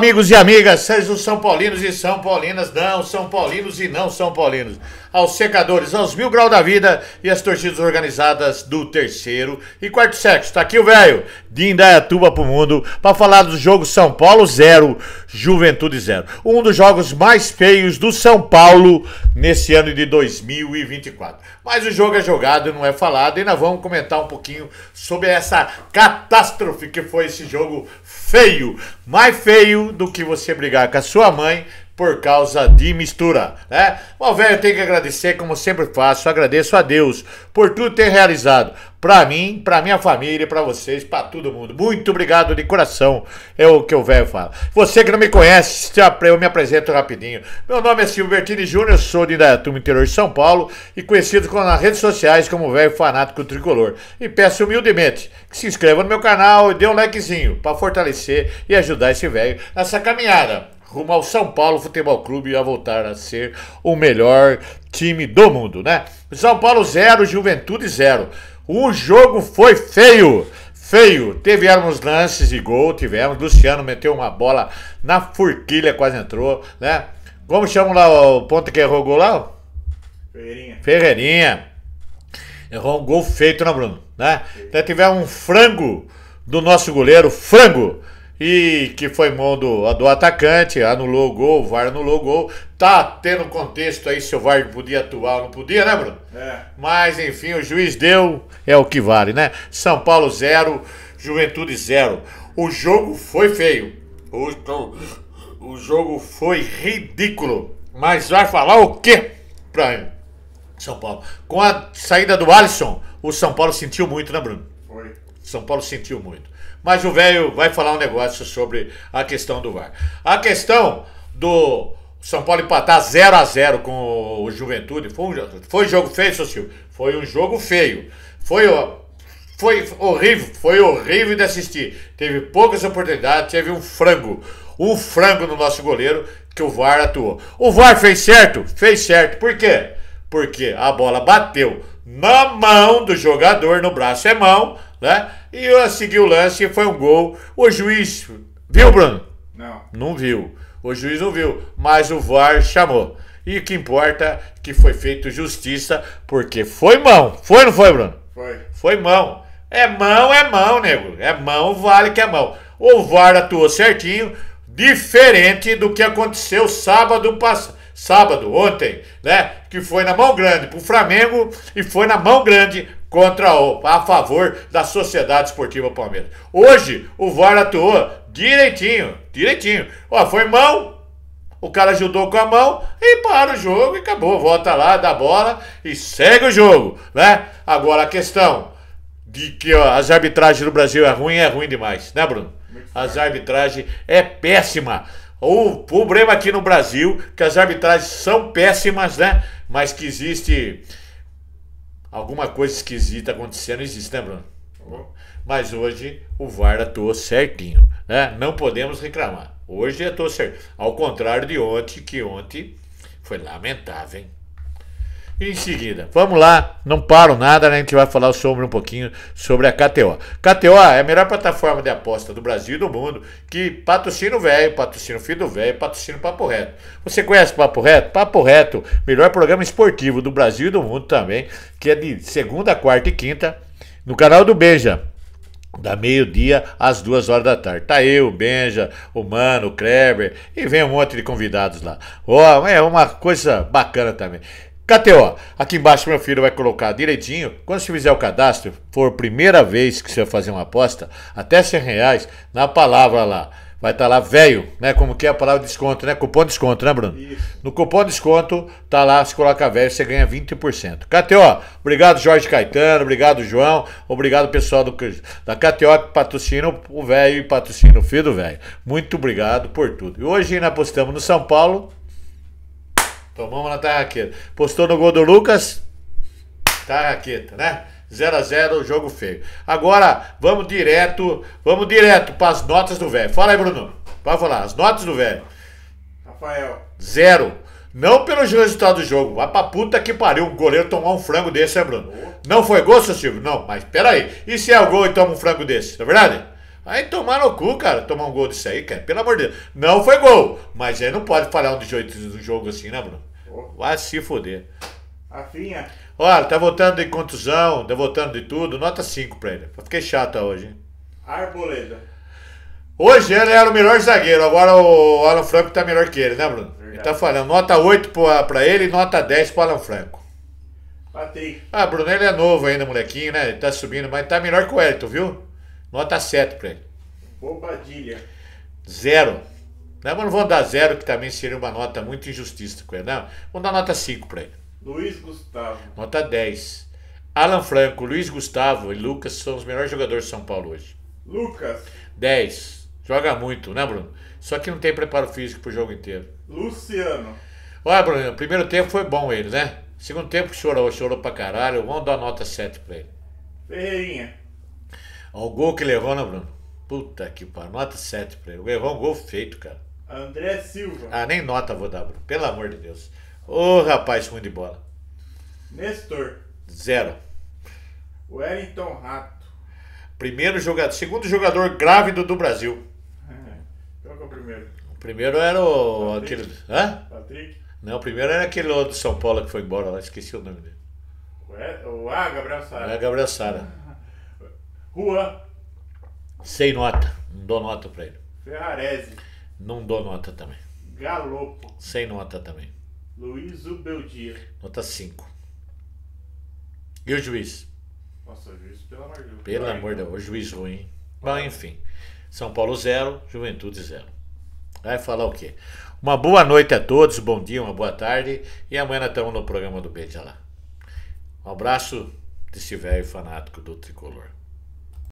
Amigos e amigas, sejam São Paulinos e São Paulinas, não São Paulinos e não São Paulinos, aos secadores, aos mil graus da vida e às torcidas organizadas do terceiro e quarto sexo. Tá aqui o velho de Indaiatuba é pro mundo para falar do jogo São Paulo zero Juventude zero, Um dos jogos mais feios do São Paulo nesse ano de 2024. Mas o jogo é jogado, não é falado, e nós vamos comentar um pouquinho sobre essa catástrofe que foi esse jogo feio, mais feio do que você brigar com a sua mãe por causa de mistura, né? Bom, velho, eu tenho que agradecer, como sempre faço, agradeço a Deus por tudo ter realizado para mim, para minha família, para vocês, para todo mundo. Muito obrigado de coração, é o que o velho fala. Você que não me conhece, eu me apresento rapidinho. Meu nome é Silvio Bertini Júnior, sou de Indaiatuba, interior de São Paulo e conhecido nas redes sociais como velho fanático tricolor. E peço humildemente que se inscreva no meu canal e dê um likezinho para fortalecer e ajudar esse velho nessa caminhada rumo ao São Paulo Futebol Clube a voltar a ser o melhor time do mundo, né? São Paulo zero, Juventude zero. O jogo foi feio. Feio, tivemos lances de gol, tivemos. Luciano meteu uma bola na forquilha, quase entrou, né? Como chama lá o ponta que errou o gol lá? Ferreirinha. Ferreirinha. Errou um gol feito, né, Bruno? Né? até tivemos um frango do nosso goleiro, frango e que foi mão do, do atacante, anulou o gol, o VAR anulou o gol. Tá tendo contexto aí se o VAR podia atuar ou não podia, né, Bruno? É. Mas, enfim, o juiz deu, é o que vale, né? São Paulo zero, Juventude zero. O jogo foi feio. O, o, então, o jogo foi ridículo. Mas vai falar o quê pra São Paulo? Com a saída do Alisson, o São Paulo sentiu muito, né, Bruno? Foi. São Paulo sentiu muito. Mas o velho vai falar um negócio sobre a questão do VAR. A questão do São Paulo empatar 0 a 0 com o Juventude foi um foi jogo feio, seu Silvio. Foi um jogo feio. Foi foi horrível, foi horrível de assistir. Teve poucas oportunidades, teve um frango, um frango no nosso goleiro que o VAR atuou. O VAR fez certo? Fez certo. Por quê? Porque a bola bateu na mão do jogador, no braço é mão, né? E eu segui o lance e foi um gol. O juiz viu, Bruno? Não. Não viu. O juiz não viu, mas o VAR chamou. E o que importa é que foi feito justiça, porque foi mão. Foi ou não foi, Bruno? Foi. Foi mão. É mão, é mão, nego. É mão, vale que é mão. O VAR atuou certinho, diferente do que aconteceu sábado passado sábado, ontem, né? Que foi na mão grande pro Flamengo e foi na mão grande contra o, a favor da Sociedade Esportiva Palmeiras. Hoje o VAR atuou direitinho, direitinho. Ó, foi mão, o cara ajudou com a mão e para o jogo e acabou. Volta lá, dá bola e segue o jogo, né? Agora a questão de que ó, as arbitragens no Brasil é ruim, é ruim demais, né, Bruno? As arbitragens é péssima. O problema aqui no Brasil, que as arbitragens são péssimas, né? Mas que existe alguma coisa esquisita acontecendo, existe, né, Bruno? Mas hoje o VAR atuou certinho, né? Não podemos reclamar. Hoje atuou certo. Ao contrário de ontem, que ontem foi lamentável, hein? em seguida. Vamos lá, não paro nada, né? a gente vai falar sobre um pouquinho sobre a KTO. KTO é a melhor plataforma de aposta do Brasil e do mundo que patrocina o velho, patrocina o filho do velho, patrocina o Papo Reto. Você conhece o Papo Reto? Papo Reto, melhor programa esportivo do Brasil e do mundo também, que é de segunda, quarta e quinta no canal do Beija da meio-dia às duas horas da tarde. Tá eu, Benja, o Mano, o Kleber e vem um monte de convidados lá. Ó, oh, é uma coisa bacana também. KTO, aqui embaixo meu filho vai colocar direitinho. Quando você fizer o cadastro, for primeira vez que você vai fazer uma aposta, até 100 reais, na palavra lá. Vai estar tá lá, velho, né? Como que é a palavra desconto, né? Cupom desconto, né, Bruno? Isso. No cupom desconto, tá lá, se coloca velho, você ganha 20%. KTO, obrigado Jorge Caetano, obrigado João, obrigado pessoal do, da KTO que patrocina o velho e patrocina o filho do velho. Muito obrigado por tudo. E hoje nós apostamos no São Paulo Tomamos na tarraqueta. Postou no gol do Lucas. Tarraqueta, né? 0 a 0 jogo feio. Agora, vamos direto, vamos direto para as notas do velho. Fala aí, Bruno. Pode falar, as notas do velho. Rafael. Zero. Não pelo resultado do jogo. Vai pra puta que pariu o goleiro tomar um frango desse, é, Bruno? Não foi gol, seu Silvio? Não, mas peraí. E se é o gol e toma um frango desse? É verdade? Aí tomar no cu, cara, tomar um gol disso aí, cara. Pelo amor de Deus. Não foi gol, mas aí não pode falhar um jeito do jogo assim, né, Bruno? Vai se foder. Afinha. Olha, tá voltando de contusão, tá voltando de tudo. Nota 5 pra ele. Eu fiquei chata hoje, hein? Arboleda. Hoje ele era o melhor zagueiro, agora o Alan Franco tá melhor que ele, né, Bruno? Verdade. Ele tá falando. Nota 8 pra, pra ele e nota 10 pro Alan Franco. Patrick. Ah, Bruno, ele é novo ainda, molequinho, né? Ele tá subindo, mas tá melhor que o Elton, viu? Nota 7 para ele. Bobadilha. Zero. Não, mas não vou dar zero, que também seria uma nota muito injustiça com ele. Não, vou dar nota 5 para ele. Luiz Gustavo. Nota 10. Alan Franco, Luiz Gustavo e Lucas são os melhores jogadores de São Paulo hoje. Lucas. 10. Joga muito, né, Bruno? Só que não tem preparo físico pro jogo inteiro. Luciano. Olha, Bruno, o primeiro tempo foi bom ele, né? Segundo tempo chorou, chorou pra caralho. Vamos dar nota 7 pra ele. Ferreirinha. Olha o gol que levou, né, Bruno? Puta que pariu. Nota 7 pra ele. Levou um gol feito, cara. André Silva. Ah, nem nota vou dar, Bruno. Pelo amor de Deus. Ô, rapaz, ruim de bola. Nestor. Zero. Wellington Rato. Primeiro jogador, segundo jogador grávido do Brasil. É, qual que é o primeiro? O primeiro era o. Patrick. aquele. Hã? Patrick? Não, o primeiro era aquele outro de São Paulo que foi embora lá, esqueci o nome dele. o A, Gabriel Sara. É, Gabriel Sara. Rua. Sem nota. Não dou nota pra ele. Ferrarese. Não dou nota também. Galopo. Sem nota também. Luiz Ubeldia. Nota 5. E o juiz? Nossa, o juiz, pelo amor de Deus. Pelo amor de Deus, juiz ruim. Bom, enfim. São Paulo zero, Juventude zero. Vai falar o quê? Uma boa noite a todos, bom dia, uma boa tarde. E amanhã estamos no programa do Beija lá. Um abraço desse velho fanático do tricolor.